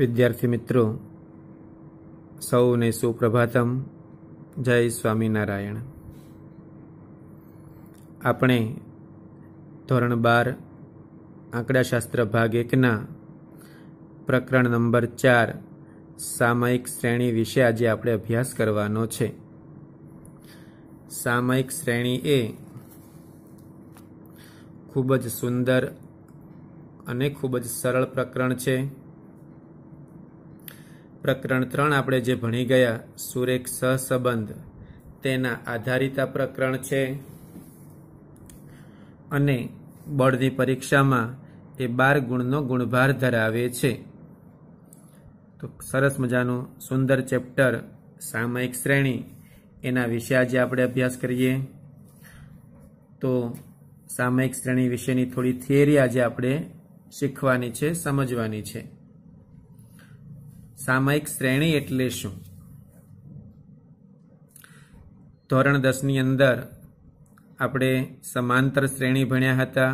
વિદ્યાર્થી મિત્રો સૌને સુપ્રભાતમ જય સ્વામિનારાયણ આપણે ધોરણ બાર આંકડાશાસ્ત્ર ભાગ એકના પ્રકરણ નંબર ચાર સામયિક શ્રેણી વિશે આજે આપણે અભ્યાસ કરવાનો છે સામયિક શ્રેણી એ ખૂબ જ સુંદર અને ખૂબ જ સરળ પ્રકરણ છે પ્રકરણ ત્રણ આપણે જે ભણી ગયા સુરેખ સહસંબંધ તેના આધારિત આ પ્રકરણ છે અને બોર્ડની પરીક્ષામાં એ બાર ગુણનો ગુણભાર ધરાવે છે તો સરસ મજાનું સુંદર ચેપ્ટર સામયિક શ્રેણી એના વિશે આજે આપણે અભ્યાસ કરીએ તો સામયિક શ્રેણી વિશેની થોડી થિયરી આજે આપણે શીખવાની છે સમજવાની છે સામયિક શ્રેણી એટલે શું ધોરણ દસની અંદર આપણે સમાંતર શ્રેણી ભણ્યા હતા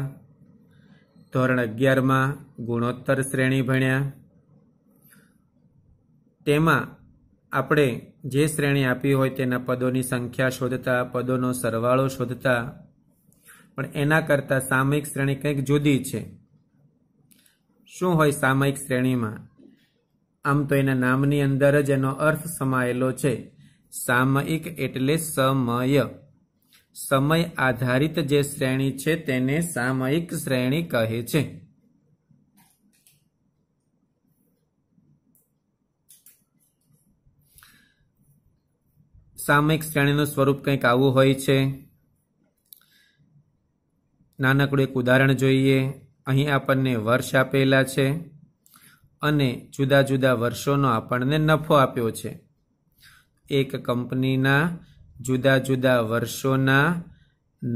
ધોરણ અગિયારમાં ગુણોત્તર શ્રેણી ભણ્યા તેમાં આપણે જે શ્રેણી આપી હોય તેના પદોની સંખ્યા શોધતા પદોનો સરવાળો શોધતા પણ એના કરતાં સામયિક શ્રેણી કંઈક જુદી છે શું હોય સામયિક શ્રેણીમાં આમ તો એના નામની અંદર જ એનો અર્થ સમાયેલો છે સામયિક એટલે સમય સમય આધારિત જે શ્રેણી છે તેને સામયિક શ્રેણી કહે છે સામયિક શ્રેણીનું સ્વરૂપ કંઈક આવું હોય છે નાનકડું એક ઉદાહરણ જોઈએ અહીં આપણને વર્ષ આપેલા છે અને જુદા જુદા વર્ષોનો આપણને નફો આપ્યો છે એક કંપનીના જુદા જુદા વર્ષોના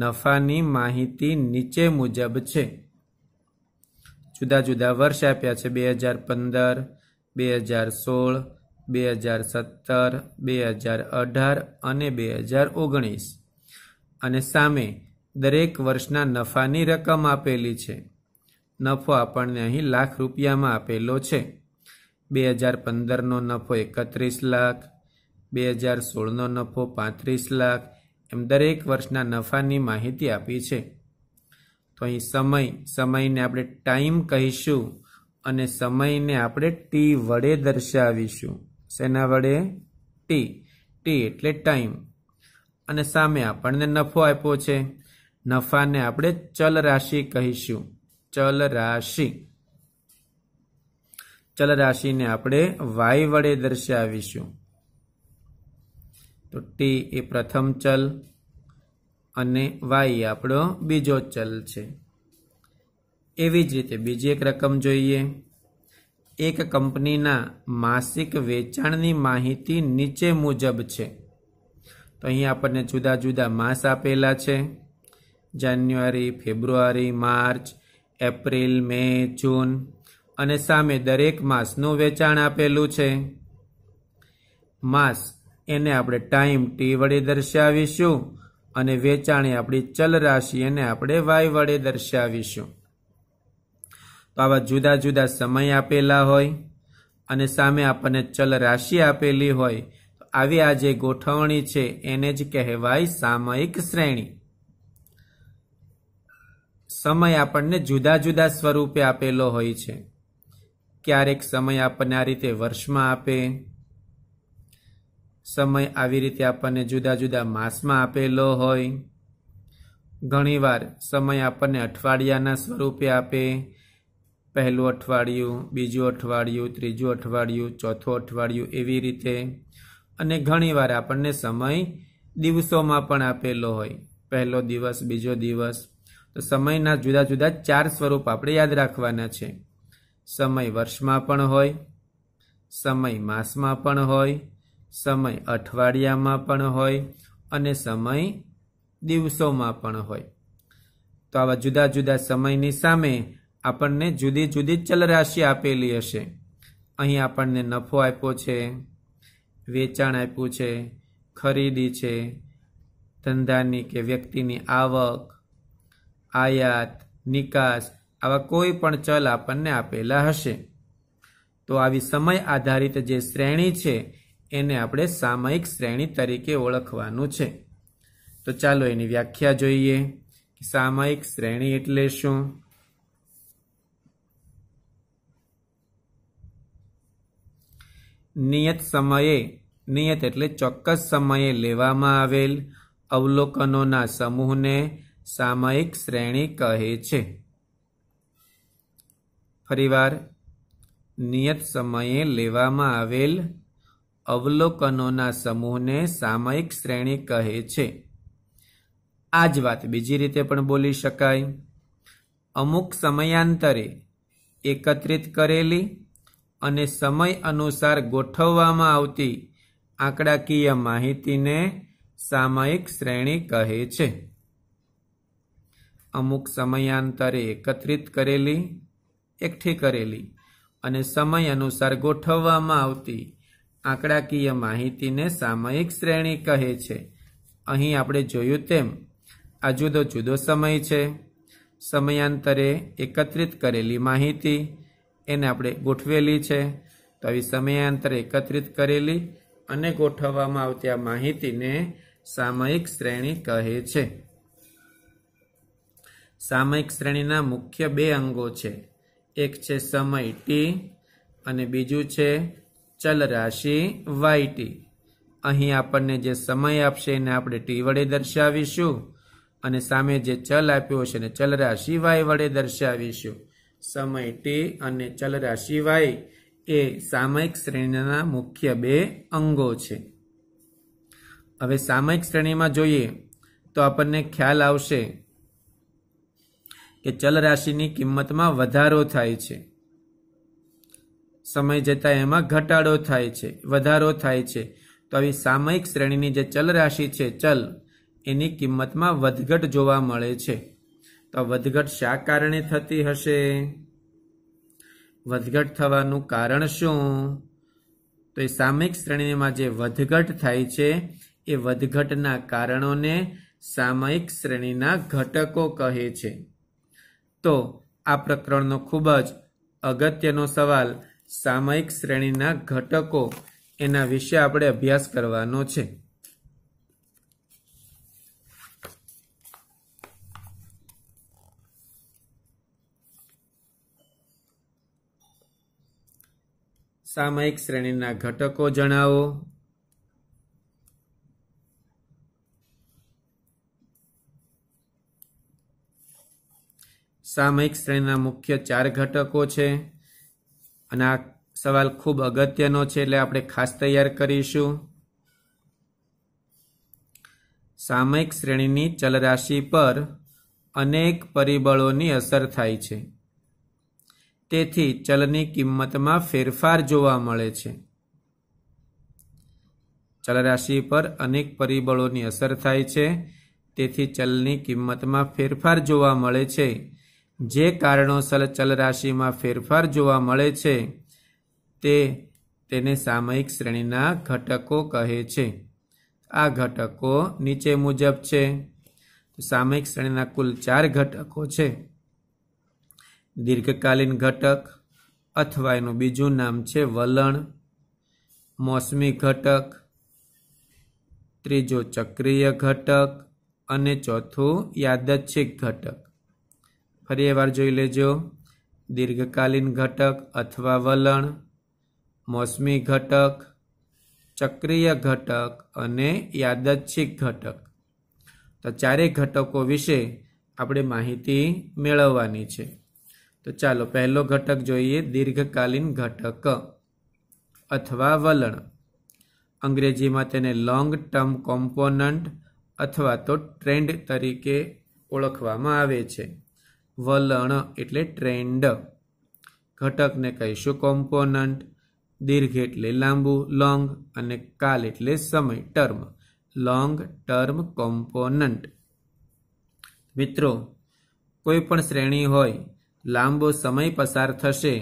નફાની માહિતી નીચે મુજબ છે જુદા જુદા વર્ષ આપ્યા છે બે હજાર પંદર બે હજાર સોળ બે હજાર સત્તર બે હજાર અઢાર અને બે હજાર ઓગણીસ અને સામે દરેક વર્ષના નફાની રકમ આપેલી છે નફો આપણને અહીં લાખ રૂપિયામાં આપેલો છે બે હજાર પંદરનો નફો એકત્રીસ લાખ બે હજાર સોળનો નફો પાંત્રીસ લાખ એમ દરેક વર્ષના નફાની માહિતી આપી છે તો અહીં સમય સમયને આપણે ટાઈમ કહીશું અને સમયને આપણે ટી વડે દર્શાવીશું શેના વડે ટી ટી એટલે ટાઈમ અને સામે આપણને નફો આપ્યો છે નફાને આપણે ચલ રાશિ કહીશું ચલ રાશિ ચલ રાશિને આપણે વાય વડે દર્શાવીશું તો ટી એ પ્રથમ ચલ અને વાય આપણો બીજો ચલ છે એવી જ રીતે બીજી એક રકમ જોઈએ એક કંપનીના માસિક વેચાણની માહિતી નીચે મુજબ છે તો અહીં આપણને જુદા જુદા માસ આપેલા છે જાન્યુઆરી ફેબ્રુઆરી માર્ચ એપ્રિલ મે જૂન અને સામે દરેક માસનું વેચાણ આપેલું છે માસ એને આપણે ટાઈમ ટી વડે દર્શાવીશું અને વેચાણે આપણી ચલ રાશિ એને આપણે વાય વડે દર્શાવીશું તો આવા જુદા જુદા સમય આપેલા હોય અને સામે આપણને ચલ રાશિ આપેલી હોય આવી આ જે ગોઠવણી છે એને જ કહેવાય સામયિક શ્રેણી સમય આપણને જુદા જુદા સ્વરૂપે આપેલો હોય છે ક્યારેક સમય આપણને આ રીતે વર્ષમાં આપે સમય આવી રીતે આપણને જુદા જુદા માસમાં આપેલો હોય ઘણીવાર સમય આપણને અઠવાડિયાના સ્વરૂપે આપે પહેલું અઠવાડિયું બીજું અઠવાડિયું ત્રીજું અઠવાડિયું ચોથું અઠવાડિયું એવી રીતે અને ઘણીવાર આપણને સમય દિવસોમાં પણ આપેલો હોય પહેલો દિવસ બીજો દિવસ તો સમયના જુદા જુદા ચાર સ્વરૂપ આપણે યાદ રાખવાના છે સમય વર્ષમાં પણ હોય સમય માસમાં પણ હોય સમય અઠવાડિયામાં પણ હોય અને સમય દિવસોમાં પણ હોય તો આવા જુદા જુદા સમયની સામે આપણને જુદી જુદી ચલરાશિ આપેલી હશે અહીં આપણને નફો આપ્યો છે વેચાણ આપ્યું છે ખરીદી છે ધંધાની કે વ્યક્તિની આવક આયાત નિકાસ આવા કોઈ પણ ચલ આપણને આપેલા હશે તો આવી સમય આધારિત જે શ્રેણી છે એને આપણે સામયિક શ્રેણી તરીકે ઓળખવાનું છે તો ચાલો એની વ્યાખ્યા જોઈએ સામયિક શ્રેણી એટલે શું નિયત સમયે નિયત એટલે ચોક્કસ સમયે લેવામાં આવેલ અવલોકનોના સમૂહને સામયિક શ્રેણી કહે છે ફરીવાર નિયત સમયે લેવામાં આવેલ અવલોકનોના સમૂહને સામયિક શ્રેણી કહે છે આ જ વાત બીજી રીતે પણ બોલી શકાય અમુક સમયાંતરે એકત્રિત કરેલી અને સમય અનુસાર ગોઠવવામાં આવતી આંકડાકીય માહિતીને સામયિક શ્રેણી કહે છે અમુક સમયાંતરે એકત્રિત કરેલી એકઠી કરેલી અને સમય અનુસાર ગોઠવવામાં આવતી આંકડાકીય માહિતીને સામયિક શ્રેણી કહે છે અહીં આપણે જોયું તેમ આ જુદો જુદો સમય છે સમયાંતરે એકત્રિત કરેલી માહિતી એને આપણે ગોઠવેલી છે તો આવી સમયાંતરે એકત્રિત કરેલી અને ગોઠવવામાં આવતી આ માહિતીને સામયિક શ્રેણી કહે છે સામયિક શ્રેણીના મુખ્ય બે અંગો છે એક છે સમય ટી અને બીજું છે ચલ રાશિ વાય ટી અહીં આપણને જે સમય આપશે એને આપણે ટી વડે દર્શાવીશું અને સામે જે ચલ આપ્યો છે એને ચલ રાશિ વાય વડે દર્શાવીશું સમય ટી અને ચલ રાશિ વાય એ સામયિક શ્રેણીના મુખ્ય બે અંગો છે હવે સામયિક શ્રેણીમાં જોઈએ તો આપણને ખ્યાલ આવશે કે ચલ રાશિની કિંમતમાં વધારો થાય છે સમય જતાં એમાં ઘટાડો થાય છે વધારો થાય છે તો આવી સામયિક શ્રેણીની જે ચલ રાશિ છે ચલ એની કિંમતમાં વધઘટ જોવા મળે છે તો વધઘટ શા કારણે થતી હશે વધઘટ થવાનું કારણ શું તો એ સામયિક શ્રેણીમાં જે વધઘટ થાય છે એ વધઘટના કારણોને સામયિક શ્રેણીના ઘટકો કહે છે તો આ પ્રકરણનો ખૂબ જ અગત્યનો સવાલ સામયિક શ્રેણીના ઘટકો એના વિશે આપણે અભ્યાસ કરવાનો છે સામયિક શ્રેણીના ઘટકો જણાવો સામયિક શ્રેણીના મુખ્ય ચાર ઘટકો છે અને આ સવાલ ખૂબ અગત્યનો છે એટલે આપણે ખાસ તૈયાર કરીશું સામયિક શ્રેણીની ચલરાશિ પર અનેક પરિબળોની અસર થાય છે તેથી ચલની કિંમતમાં ફેરફાર જોવા મળે છે ચલરાશિ પર અનેક પરિબળોની અસર થાય છે તેથી ચલની કિંમતમાં ફેરફાર જોવા મળે છે જે કારણોસર ચલરાશિમાં ફેરફાર જોવા મળે છે તે તેને સામયિક શ્રેણીના ઘટકો કહે છે આ ઘટકો નીચે મુજબ છે સામયિક શ્રેણીના કુલ ચાર ઘટકો છે દીર્ઘકાલીન ઘટક અથવા એનું બીજું નામ છે વલણ મોસમી ઘટક ત્રીજો ચક્રીય ઘટક અને ચોથું યાદચ્છિક ઘટક ફરી વાર જોઈ લેજો દીર્ઘકાલીન ઘટક અથવા વલણ મોસમી ઘટક ચક્રીય ઘટક અને યાદચ્છિક ઘટક તો ચારેય ઘટકો વિશે આપણે માહિતી મેળવવાની છે તો ચાલો પહેલો ઘટક જોઈએ દીર્ઘકાલીન ઘટક અથવા વલણ અંગ્રેજીમાં તેને લોંગ ટર્મ કોમ્પોનન્ટ અથવા તો ટ્રેન્ડ તરીકે ઓળખવામાં આવે છે વલણ એટલે ટ્રેન્ડ ઘટકને કહીશું કોમ્પોનન્ટ દીર્ઘ એટલે લાંબુ લોંગ અને કાલ એટલે સમય ટર્મ લોંગ ટર્મ કોમ્પોનન્ટ મિત્રો કોઈ પણ શ્રેણી હોય લાંબો સમય પસાર થશે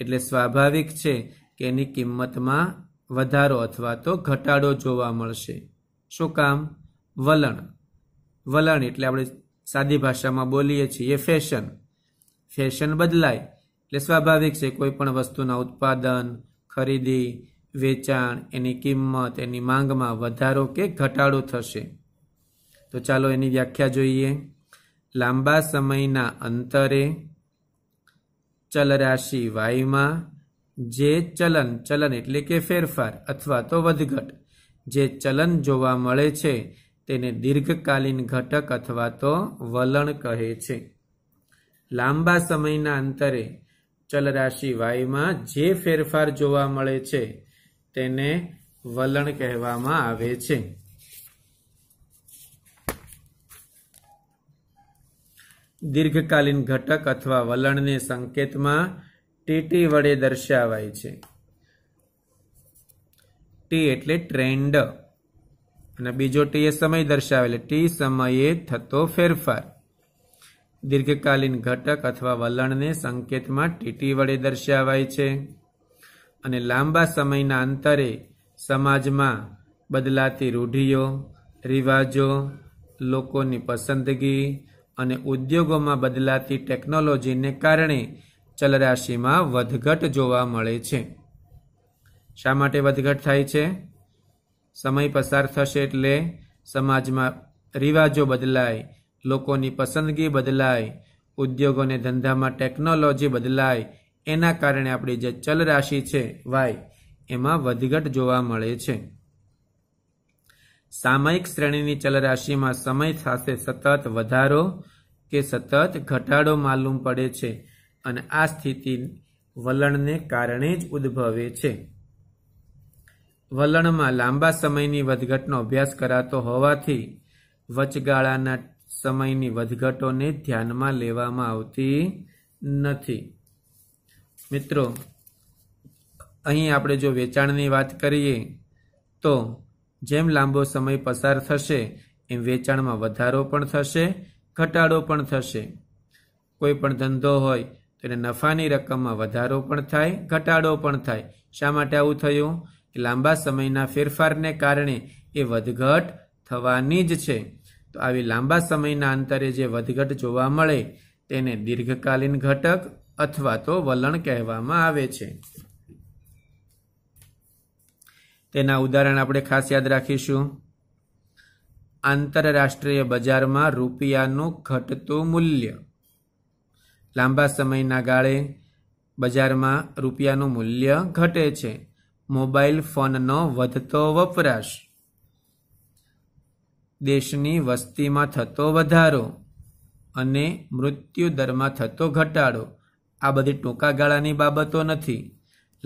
એટલે સ્વાભાવિક છે કે એની કિંમતમાં વધારો અથવા તો ઘટાડો જોવા મળશે શું કામ વલણ વલણ એટલે આપણે સાદી ભાષામાં બોલીએ છીએ ફેશન ફેશન બદલાય એટલે સ્વાભાવિક છે કોઈ પણ વસ્તુના ઉત્પાદન ખરીદી વેચાણ એની કિંમત એની માંગમાં વધારો કે ઘટાડો થશે તો ચાલો એની વ્યાખ્યા જોઈએ લાંબા સમયના અંતરે ચલરાશિ વાયુમાં જે ચલન ચલન એટલે કે ફેરફાર અથવા તો વધઘટ જે ચલન જોવા મળે છે તેને દીર્ઘકાલીન ઘટક અથવા તો વલણ કહે છે લાંબા સમયના અંતરે ચલરાશિ વાયુમાં જે ફેરફાર જોવા મળે છે તેને વલણ કહેવામાં આવે છે દીર્ઘકાલીન ઘટક અથવા વલણને સંકેતમાં ટીટી વડે દર્શાવાય છે ટી એટલે ટ્રેન્ડ અને બીજો ટી એ સમય દર્શાવે એટલે ટી સમયે થતો ફેરફાર દીર્ઘકાલીન ઘટક અથવા વલણને સંકેતમાં ટીટી વડે દર્શાવાય છે અને લાંબા સમયના અંતરે સમાજમાં બદલાતી રૂઢિઓ રિવાજો લોકોની પસંદગી અને ઉદ્યોગોમાં બદલાતી ટેકનોલોજીને કારણે ચલરાશિમાં વધઘટ જોવા મળે છે શા માટે વધઘટ થાય છે સમય પસાર થશે એટલે સમાજમાં રિવાજો બદલાય લોકોની પસંદગી બદલાય ઉદ્યોગોને ધંધામાં ટેકનોલોજી બદલાય એના કારણે આપણી જે ચલ રાશિ છે વાય એમાં વધઘટ જોવા મળે છે સામયિક શ્રેણીની ચલ રાશિમાં સમય સાથે સતત વધારો કે સતત ઘટાડો માલુમ પડે છે અને આ સ્થિતિ વલણને કારણે જ ઉદ્ભવે છે વલણમાં લાંબા સમયની વધઘટનો અભ્યાસ કરાતો હોવાથી વચગાળાના સમયની વધઘટોને ધ્યાનમાં લેવામાં આવતી નથી મિત્રો અહીં આપણે જો વેચાણની વાત કરીએ તો જેમ લાંબો સમય પસાર થશે એમ વેચાણમાં વધારો પણ થશે ઘટાડો પણ થશે કોઈ પણ ધંધો હોય તો એને નફાની રકમમાં વધારો પણ થાય ઘટાડો પણ થાય શા માટે આવું થયું કે લાંબા સમયના ફેરફારને કારણે એ વધઘટ થવાની જ છે તો આવી લાંબા સમયના અંતરે જે વધઘટ જોવા મળે તેને દીર્ઘકાલીન ઘટક અથવા તો વલણ કહેવામાં આવે છે તેના ઉદાહરણ આપણે ખાસ યાદ રાખીશું આંતરરાષ્ટ્રીય બજારમાં રૂપિયાનું ઘટતું મૂલ્ય લાંબા સમયના ગાળે બજારમાં રૂપિયાનું મૂલ્ય ઘટે છે મોબાઈલ ફોનનો વધતો વપરાશ દેશની વસ્તીમાં થતો વધારો અને મૃત્યુ દરમાં થતો ઘટાડો આ બધી ટૂંકા ગાળાની બાબતો નથી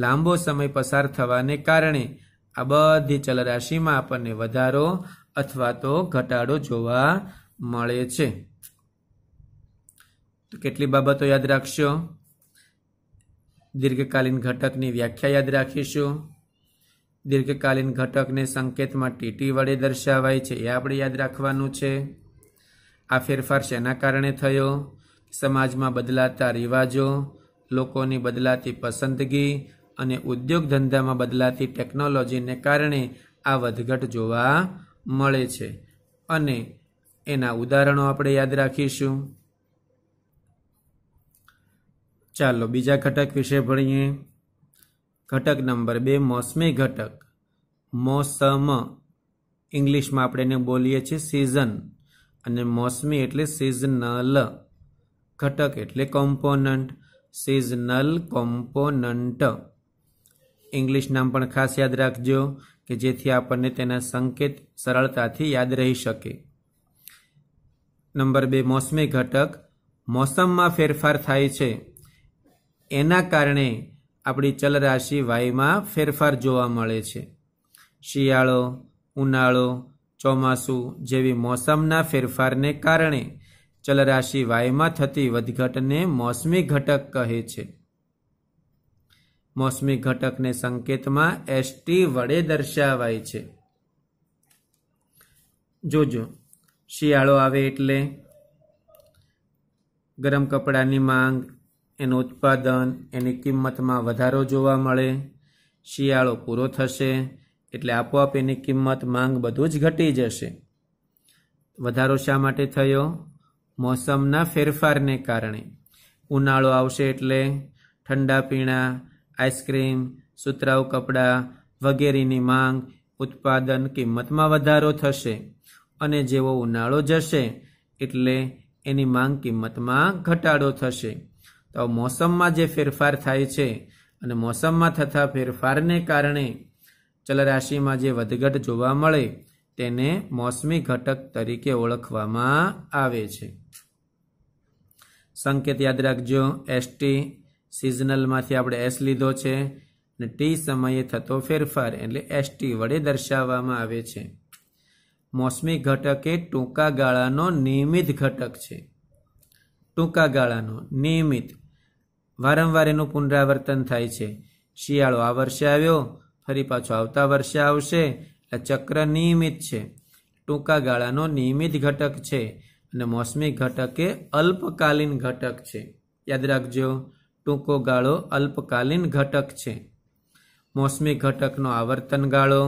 લાંબો સમય પસાર થવાને કારણે આ બધી ચલરાશિમાં આપણને વધારો અથવા તો ઘટાડો જોવા મળે છે તો કેટલી બાબતો યાદ રાખશો દીર્ઘકાલીન ઘટકની વ્યાખ્યા યાદ રાખીશું દીર્ઘકાલીન ઘટકને સંકેતમાં ટીટી વડે દર્શાવાય છે એ આપણે યાદ રાખવાનું છે આ ફેરફાર શેના કારણે થયો સમાજમાં બદલાતા રિવાજો લોકોની બદલાતી પસંદગી અને ઉદ્યોગ ધંધામાં બદલાતી ટેકનોલોજીને કારણે આ વધઘટ જોવા મળે છે અને એના ઉદાહરણો આપણે યાદ રાખીશું ચાલો બીજા ઘટક વિશે ભણીએ ઘટક નંબર બે મોસમી ઘટક મોસમ ઇંગ્લિશમાં આપણે એને બોલીએ છીએ સિઝન અને મોસમી એટલે સિઝનલ ઘટક એટલે કોમ્પોનન્ટ સિઝનલ કોમ્પોનન્ટ ઇંગ્લિશ નામ પણ ખાસ યાદ રાખજો કે જેથી આપણને તેના સંકેત સરળતાથી યાદ રહી શકે નંબર બે મોસમી ઘટક મોસમમાં ફેરફાર થાય છે એના કારણે આપણી ચલરાશિ વાયુમાં ફેરફાર જોવા મળે છે શિયાળો ઉનાળો ચોમાસું જેવી મોસમના ફેરફારને કારણે ચલરાશિ વાયુમાં થતી વધઘટને મોસમી ઘટક કહે છે મોસમી ઘટકને સંકેતમાં એસટી વડે દર્શાવાય છે જોજો શિયાળો આવે એટલે ગરમ કપડાની માંગ એનું ઉત્પાદન એની કિંમતમાં વધારો જોવા મળે શિયાળો પૂરો થશે એટલે આપોઆપ એની કિંમત માંગ બધું જ ઘટી જશે વધારો શા માટે થયો મોસમના ફેરફારને કારણે ઉનાળો આવશે એટલે ઠંડા પીણા આઈસ્ક્રીમ સુતરાઉ કપડાં વગેરેની માંગ ઉત્પાદન કિંમતમાં વધારો થશે અને જેવો ઉનાળો જશે એટલે એની માંગ કિંમતમાં ઘટાડો થશે તો મોસમમાં જે ફેરફાર થાય છે અને મોસમમાં થતા ફેરફારને કારણે ચલરાશિમાં જે વધઘટ જોવા મળે તેને મોસમી ઘટક તરીકે ઓળખવામાં આવે છે સંકેત યાદ રાખજો એસટી સિઝનલમાંથી આપણે એસ લીધો છે અને ટી સમયે થતો ફેરફાર એટલે એસટી વડે દર્શાવવામાં આવે છે મોસમી ઘટક એ ટૂંકા ગાળાનો નિયમિત ઘટક છે ટૂંકા ગાળાનો નિયમિત વારંવાર એનું પુનરાવર્તન થાય છે શિયાળો આ વર્ષે આવ્યો ફરી પાછો આવતા વર્ષે આવશે એટલે ચક્ર નિયમિત છે ટૂંકા ગાળાનો નિયમિત ઘટક છે અને મોસમી ઘટક એ અલ્પકાલીન ઘટક છે યાદ રાખજો ટૂંકો ગાળો અલ્પકાલીન ઘટક છે મોસમી ઘટકનો આવર્તન ગાળો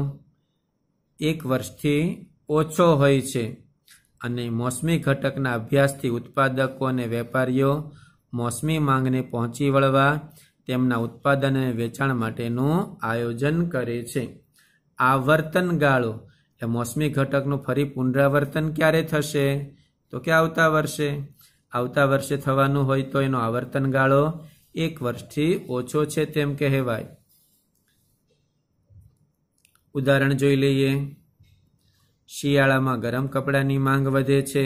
એક વર્ષથી ઓછો હોય છે અને મોસમી ઘટકના અભ્યાસથી ઉત્પાદકો અને વેપારીઓ મોસમી માંગને પહોંચી વળવા તેમના ઉત્પાદન અને વેચાણ માટેનું આયોજન કરે છે આવર્તન ગાળો એ મોસમી ઘટકનું ફરી પુનરાવર્તન ક્યારે થશે તો કે આવતા વર્ષે આવતા વર્ષે થવાનું હોય તો એનો આવર્તન ગાળો એક વર્ષથી ઓછો છે તેમ કહેવાય ઉદાહરણ જોઈ લઈએ શિયાળામાં ગરમ કપડાની માંગ વધે છે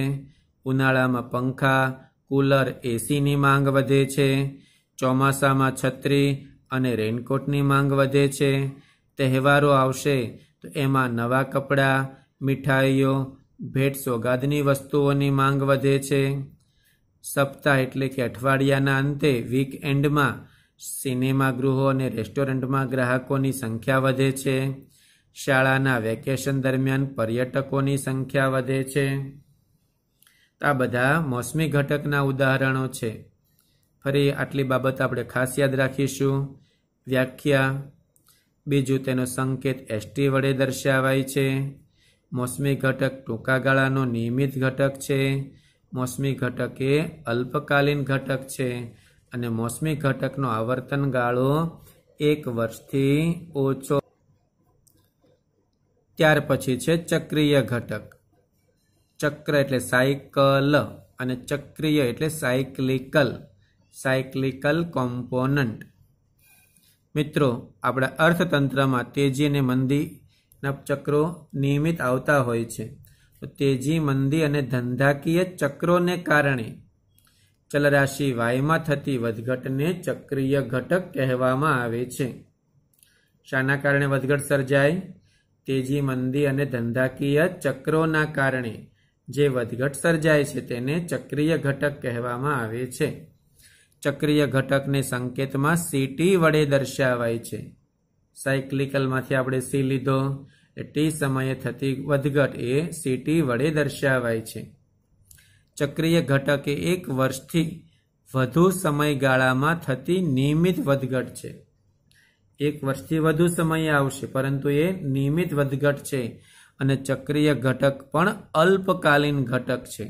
ઉનાળામાં પંખા કુલર એસીની માંગ વધે છે ચોમાસામાં છત્રી અને રેનકોટની માંગ વધે છે તહેવારો આવશે તો એમાં નવા કપડાં મીઠાઈઓ ભેટ સોગાદની વસ્તુઓની માંગ વધે છે સપ્તાહ એટલે કે અઠવાડિયાના અંતે વીક એન્ડમાં સિનેમાગૃહો અને રેસ્ટોરન્ટમાં ગ્રાહકોની સંખ્યા વધે છે શાળાના વેકેશન દરમિયાન પર્યટકોની સંખ્યા વધે છે આ બધા મોસમી ઘટકના ઉદાહરણો છે ફરી આટલી બાબત આપણે ખાસ યાદ રાખીશું વ્યાખ્યા બીજું તેનો સંકેત એસટી વડે દર્શાવાય છે મોસમી ઘટક ટૂંકા ગાળાનો નિયમિત ઘટક છે મોસમી ઘટક એ અલ્પકાલીન ઘટક છે અને મોસમી ઘટકનો આવર્તન ગાળો એક વર્ષથી ઓછો ત્યાર પછી છે ચક્રીય ઘટક ચક્ર એટલે સાયકલ અને ચક્રીય એટલે સાયક્લિકલ સાયક્લિકલ કોમ્પોનન્ટ મિત્રો આપણા અર્થતંત્રમાં તેજી અને મંદીના ચક્રો નિયમિત આવતા હોય છે તો તેજી મંદી અને ધંધાકીય ચક્રોને કારણે ચલરાશિ વાયમાં થતી વધઘટને ચક્રીય ઘટક કહેવામાં આવે છે શાના કારણે વધઘટ સર્જાય તેજી મંદી અને ધંધાકીય ચક્રોના કારણે જે વધઘટ સર્જાય છે તેને ચક્રીય ઘટક કહેવામાં આવે છે ચક્રીય ઘટકને સંકેતમાં સીટી વડે દર્શાવાય છે સાયક્લિકલમાંથી આપણે સી લીધો ટી સમયે થતી વધઘટ એ સીટી વડે દર્શાવાય છે ચક્રીય ઘટક એ એક વર્ષથી વધુ સમયગાળામાં થતી નિયમિત વધઘટ છે એક વર્ષથી વધુ સમય આવશે પરંતુ એ નિયમિત વધઘટ છે અને ચક્રીય ઘટક પણ અલ્પકાલીન ઘટક છે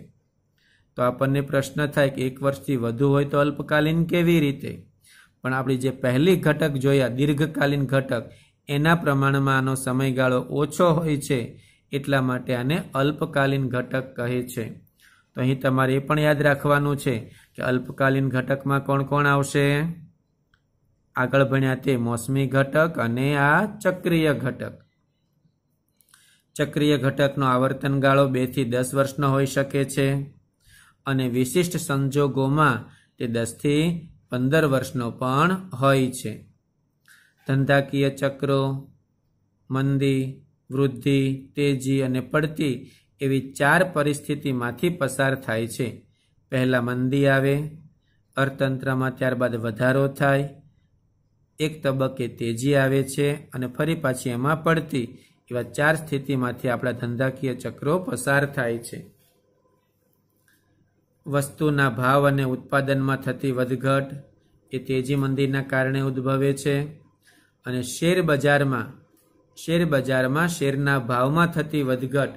તો આપણને પ્રશ્ન થાય કે એક વર્ષથી વધુ હોય તો અલ્પકાલીન કેવી રીતે પણ આપણી જે પહેલી ઘટક જોયા દીર્ઘકાલીન ઘટક એના પ્રમાણમાં આનો સમયગાળો ઓછો હોય છે એટલા માટે આને અલ્પકાલીન ઘટક કહે છે તો અહીં તમારે એ પણ યાદ રાખવાનું છે કે અલ્પકાલીન ઘટકમાં કોણ કોણ આવશે આગળ ભણ્યા તે મોસમી ઘટક અને આ ચક્રીય ઘટક ચક્રીય ઘટકનો આવર્તન ગાળો બેથી દસ વર્ષનો હોઈ શકે છે અને વિશિષ્ટ સંજોગોમાં તે દસથી પંદર વર્ષનો પણ હોય છે ધંધાકીય ચક્રો મંદી વૃદ્ધિ તેજી અને પડતી એવી ચાર પરિસ્થિતિમાંથી પસાર થાય છે પહેલાં મંદી આવે અર્થતંત્રમાં ત્યારબાદ વધારો થાય એક તબક્કે તેજી આવે છે અને ફરી પાછી એમાં પડતી એવા ચાર સ્થિતિમાંથી આપણા ધંધાકીય ચક્રો પસાર થાય છે વસ્તુના ભાવ અને ઉત્પાદનમાં થતી વધઘટ એ તેજી મંદીના કારણે ઉદ્ભવે છે અને શેર બજારમાં શેર બજારમાં શેરના ભાવમાં થતી વધઘટ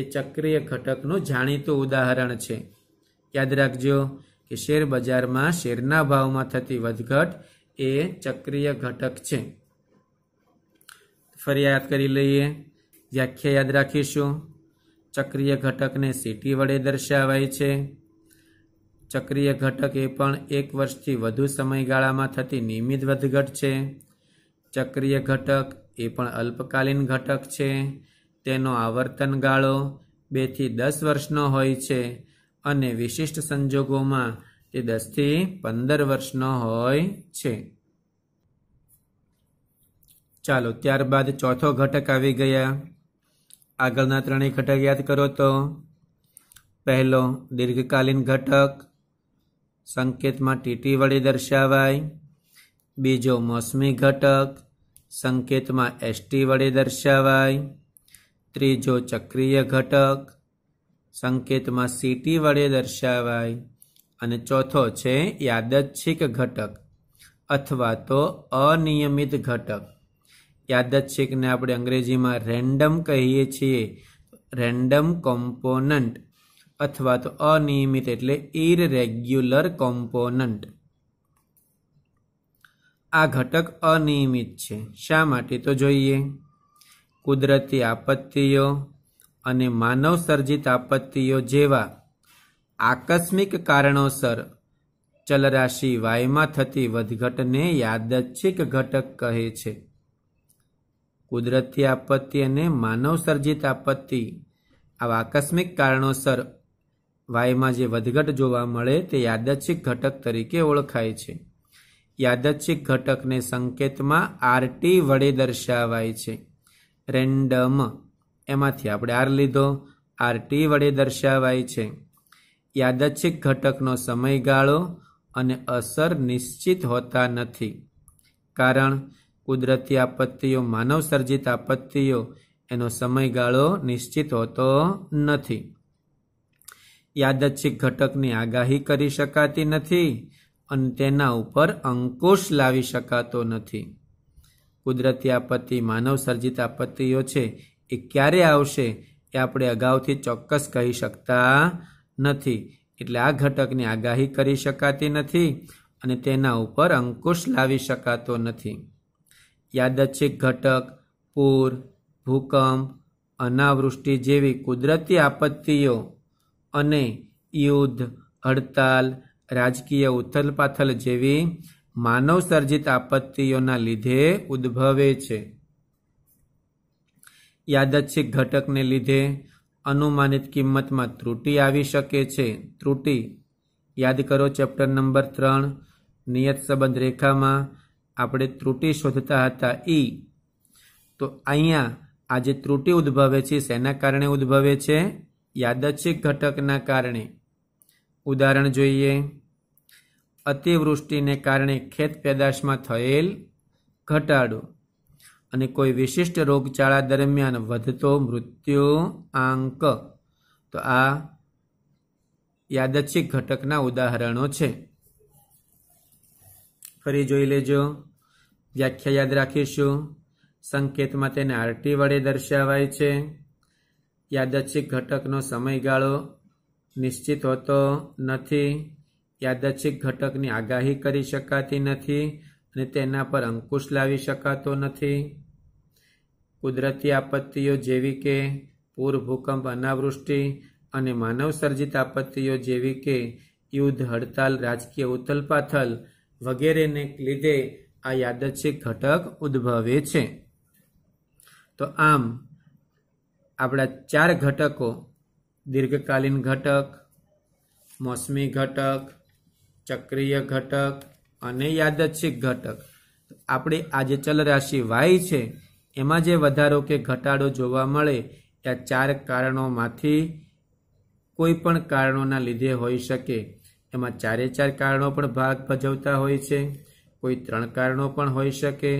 એ ચક્રીય ઘટકનું જાણીતું ઉદાહરણ છે યાદ રાખજો કે શેર બજારમાં શેરના ભાવમાં થતી વધઘટ એ ચક્રીય ઘટક છે ફરી યાદ કરી લઈએ વ્યાખ્યા યાદ રાખીશું ચક્રીય ઘટકને સીટી વડે દર્શાવાય છે ચક્રીય ઘટક એ પણ એક વર્ષથી વધુ સમયગાળામાં થતી નિયમિત વધઘટ છે ચક્રીય ઘટક એ પણ અલ્પકાલીન ઘટક છે તેનો આવર્તન ગાળો બેથી દસ વર્ષનો હોય છે અને વિશિષ્ટ સંજોગોમાં તે દસથી પંદર વર્ષનો હોય છે ચાલો ત્યારબાદ ચોથો ઘટક આવી ગયા આગળના ત્રણેય ઘટક યાદ કરો તો પહેલો દીર્ઘકાલીન ઘટક સંકેતમાં ટીટી વડે દર્શાવાય બીજો મોસમી ઘટક સંકેતમાં એસટી વડે દર્શાવાય ત્રીજો ચક્રીય ઘટક સંકેતમાં સીટી વડે દર્શાવાય અને ચોથો છે યાદચ્છિક ઘટક અથવા તો અનિયમિત ઘટક યાદ ને આપણે અંગ્રેજીમાં રેન્ડમ કહીએ છીએ રેન્ડમ કોમ્પોનન્ટ અથવા તો અનિયમિત એટલે ઇરરેગ્યુલર કોમ્પોનન્ટ આ ઘટક અનિયમિત છે શા માટે તો જોઈએ કુદરતી આપત્તિઓ અને માનવ સર્જિત આપત્તિઓ જેવા આકસ્મિક કારણોસર ચલરાશિ વાયમાં થતી વધઘટને યાદચ્છિક ઘટક કહે છે કુદરતી આપત્તિ અને માનવ સર્જિત આપત્તિ આવા આકસ્મિક કારણોસર વાયુમાં જે વધઘટ જોવા મળે તે યાદચ્છિક ઘટક તરીકે ઓળખાય છે યાદચ્છિક ઘટકને સંકેતમાં આરટી વડે દર્શાવાય છે રેન્ડમ એમાંથી આપણે આર લીધો આરટી વડે દર્શાવાય છે યાદચ્છિક ઘટકનો સમયગાળો અને અસર નિશ્ચિત હોતા નથી કારણ કુદરતી આપત્તિઓ માનવ સર્જિત આપત્તિઓ એનો સમયગાળો નિશ્ચિત હોતો નથી યાદચ્છિક ઘટકની આગાહી કરી શકાતી નથી અને તેના ઉપર અંકુશ લાવી શકાતો નથી કુદરતી આપત્તિ માનવ સર્જિત આપત્તિઓ છે એ ક્યારે આવશે એ આપણે અગાઉથી ચોક્કસ કહી શકતા નથી એટલે આ ઘટકની આગાહી કરી શકાતી નથી અને તેના ઉપર અંકુશ લાવી શકાતો નથી યાદચ્છિક ઘટક પૂર ભૂકંપ અનાવૃષ્ટિ જેવી કુદરતી આપત્તિઓ અને યુદ્ધ હડતાલ રાજકીય ઉથલપાથલ જેવી માનવસર્જિત આપત્તિઓના લીધે ઉદ્ભવે છે યાદચ્છિક ઘટકને લીધે અનુમાનિત કિંમતમાં ત્રુટિ આવી શકે છે ત્રુટિ યાદ કરો ચેપ્ટર નંબર ત્રણ નિયત સંબંધ રેખામાં આપણે ત્રુટિ શોધતા હતા એ તો અહીંયા આ જે ત્રુટિ ઉદ્ભવે છે શેના કારણે ઉદ્ભવે છે યાદચ્છિક ઘટકના કારણે ઉદાહરણ જોઈએ અતિવૃષ્ટિને કારણે ખેત પેદાશમાં થયેલ ઘટાડો અને કોઈ વિશિષ્ટ રોગચાળા દરમિયાન વધતો મૃત્યુ આંક તો આ યાદચ્છિક ઘટકના ઉદાહરણો છે ફરી જોઈ લેજો વ્યાખ્યા યાદ રાખીશું સંકેતમાં તેને આરટી વડે દર્શાવાય છે યાદચ્છિક ઘટકનો સમયગાળો નિશ્ચિત હોતો નથી યાદચ્છિક ઘટકની આગાહી કરી શકાતી નથી અને તેના પર અંકુશ લાવી શકાતો નથી કુદરતી આપત્તિઓ જેવી કે પૂર ભૂકંપ અનાવૃષ્ટિ અને માનવ સર્જિત આપત્તિઓ જેવી કે યુદ્ધ હડતાલ રાજકીય ઉથલપાથલ વગેરેને લીધે આ યાદચ્છિક ઘટક ઉદ્ભવે છે તો આમ આપણા ચાર ઘટકો દીર્ઘકાલીન ઘટક મોસમી ઘટક ચક્રીય ઘટક અને યાદચ્છિક ઘટક આપણી આ જે ચલરાશિ વાય છે એમાં જે વધારો કે ઘટાડો જોવા મળે એ ચાર કારણોમાંથી કોઈ પણ કારણોના લીધે હોઈ શકે એમાં ચારે ચાર કારણો પણ ભાગ ભજવતા હોય છે કોઈ ત્રણ કારણો પણ હોઈ શકે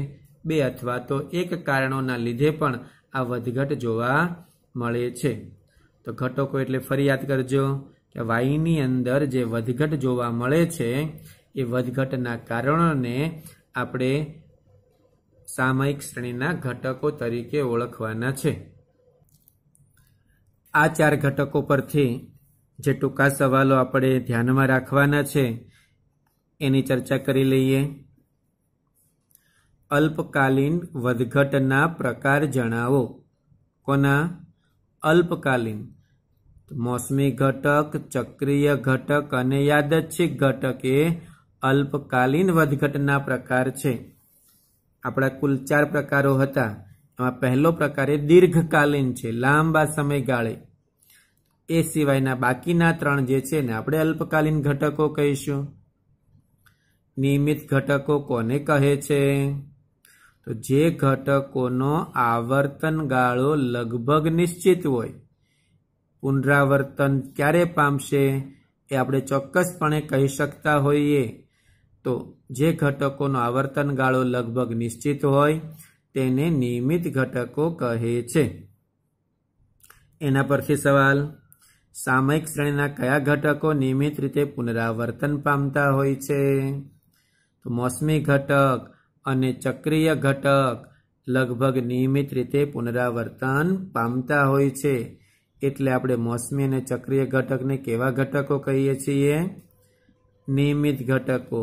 બે અથવા તો એક કારણોના લીધે પણ આ વધઘટ જોવા મળે છે તો ઘટકો એટલે ફરી યાદ કરજો કે વાયુની અંદર જે વધઘટ જોવા મળે છે એ વધઘટના કારણોને આપણે સામયિક શ્રેણીના ઘટકો તરીકે ઓળખવાના છે આ ચાર ઘટકો પરથી જે ટૂંકા સવાલો આપણે ધ્યાનમાં રાખવાના છે એની ચર્ચા કરી લઈએ અલ્પકાલીન વધઘટના પ્રકાર જણાવો કોના અલ્પકાલીન મોસમી ઘટક ચક્રીય ઘટક અને યાદચ્છિક ઘટક એ અલ્પકાલીન વધઘટના પ્રકાર છે આપણા કુલ ચાર પ્રકારો હતા એમાં પહેલો પ્રકાર એ દીર્ઘકાલીન છે લાંબા સમયગાળે એ સિવાયના બાકીના ત્રણ જે છે ને આપણે અલ્પકાલીન ઘટકો કહીશું નિયમિત ઘટકો કોને કહે છે તો જે ઘટકોનો આવર્તન ગાળો લગભગ નિશ્ચિત હોય પુનરાવર્તન ક્યારે પામશે એ આપણે ચોક્કસપણે કહી શકતા હોઈએ તો જે ઘટકોનો આવર્તન ગાળો લગભગ નિશ્ચિત હોય તેને નિયમિત ઘટકો કહે છે એના પરથી સવાલ સામયિક શ્રેણીના કયા ઘટકો નિયમિત રીતે પુનરાવર્તન પામતા હોય છે તો મોસમી ઘટક અને ચક્રીય ઘટક લગભગ નિયમિત રીતે પુનરાવર્તન પામતા હોય છે એટલે આપણે મોસમી અને ચક્રીય ઘટકને કેવા ઘટકો કહીએ છીએ નિયમિત ઘટકો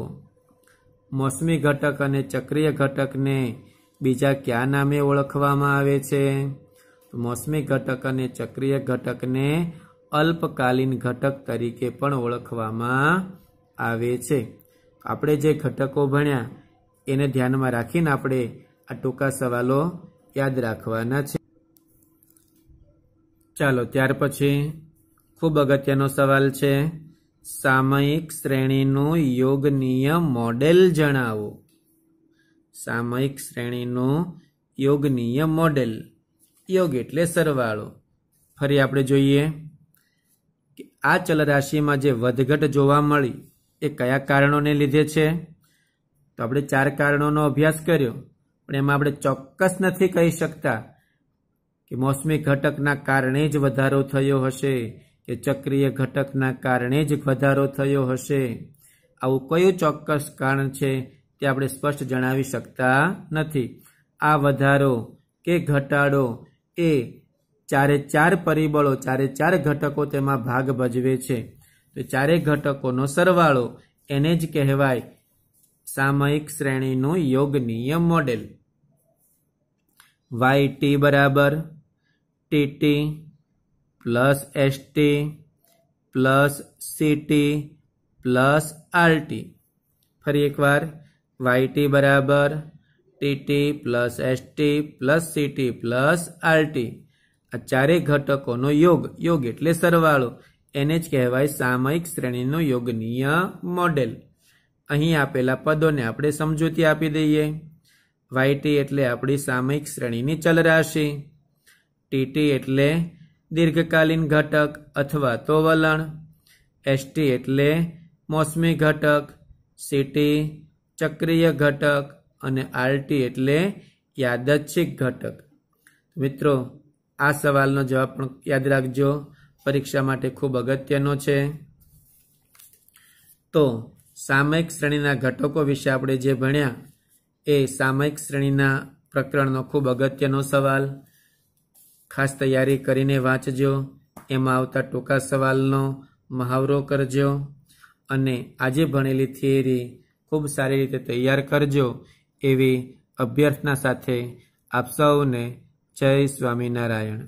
મોસમી ઘટક અને ચક્રીય ઘટકને બીજા કયા નામે ઓળખવામાં આવે છે મોસમી ઘટક અને ચક્રીય ઘટકને અલ્પકાલીન ઘટક તરીકે પણ ઓળખવામાં આવે છે આપણે જે ઘટકો ભણ્યા એને ધ્યાનમાં રાખીને આપણે આ ટૂંકા સવાલો યાદ રાખવાના છે ચાલો ત્યાર પછી ખૂબ અગત્યનો સવાલ છે સામયિક શ્રેણીનું યોગનીય મોડેલ જણાવો સામયિક શ્રેણીનું યોગનીય મોડેલ યોગ એટલે સરવાળો ફરી આપણે જોઈએ આ ચલરાશિમાં જે વધઘટ જોવા મળી એ કયા કારણોને લીધે છે તો આપણે ચાર કારણોનો અભ્યાસ કર્યો પણ એમાં આપણે ચોક્કસ નથી કહી શકતા કે મોસમી ઘટકના કારણે જ વધારો થયો હશે કે ચક્રીય ઘટકના કારણે જ વધારો થયો હશે આવું કયું ચોક્કસ કારણ છે તે આપણે સ્પષ્ટ જણાવી શકતા નથી આ વધારો કે ઘટાડો એ ચારે ચાર પરિબળો ચારે ચાર ઘટકો તેમાં ભાગ ભજવે છે તો ચારે ઘટકોનો સરવાળો એને જ કહેવાય સામયિક શ્રેણીનું યોગ નિયમ મોડેલ વાય ટી બરાબર TT plus ST plus CT plus RT ફરી એકવાર વાય ટી બરાબર TT plus ST plus CT plus RT આ ચારેય ઘટકોનો યોગ યોગ એટલે સરવાળો એને જ કહેવાય સામયિક શ્રેણીનો યોગનીય મોડેલ અહીં આપેલા પદોને આપણે સમજૂતી આપી દઈએ વાયટી એટલે આપણી સામયિક શ્રેણીની ચલરાશિ ટીટી એટલે દીર્ઘકાલીન ઘટક અથવા તો વલણ એસટી એટલે મોસમી ઘટક સીટી ચક્રીય ઘટક અને આરટી એટલે યાદચ્છિક ઘટક મિત્રો આ સવાલનો જવાબ પણ યાદ રાખજો પરીક્ષા માટે ખૂબ અગત્યનો છે તો સામયિક શ્રેણીના ઘટકો વિશે આપણે જે ભણ્યા એ સામયિક શ્રેણીના પ્રકરણનો ખૂબ અગત્યનો સવાલ ખાસ તૈયારી કરીને વાંચજો એમાં આવતા ટૂંકા સવાલનો મહાવરો કરજો અને આજે ભણેલી થિયરી ખૂબ સારી રીતે તૈયાર કરજો એવી અભ્યર્થના સાથે આપ સૌને જય સ્વામિનારાયણ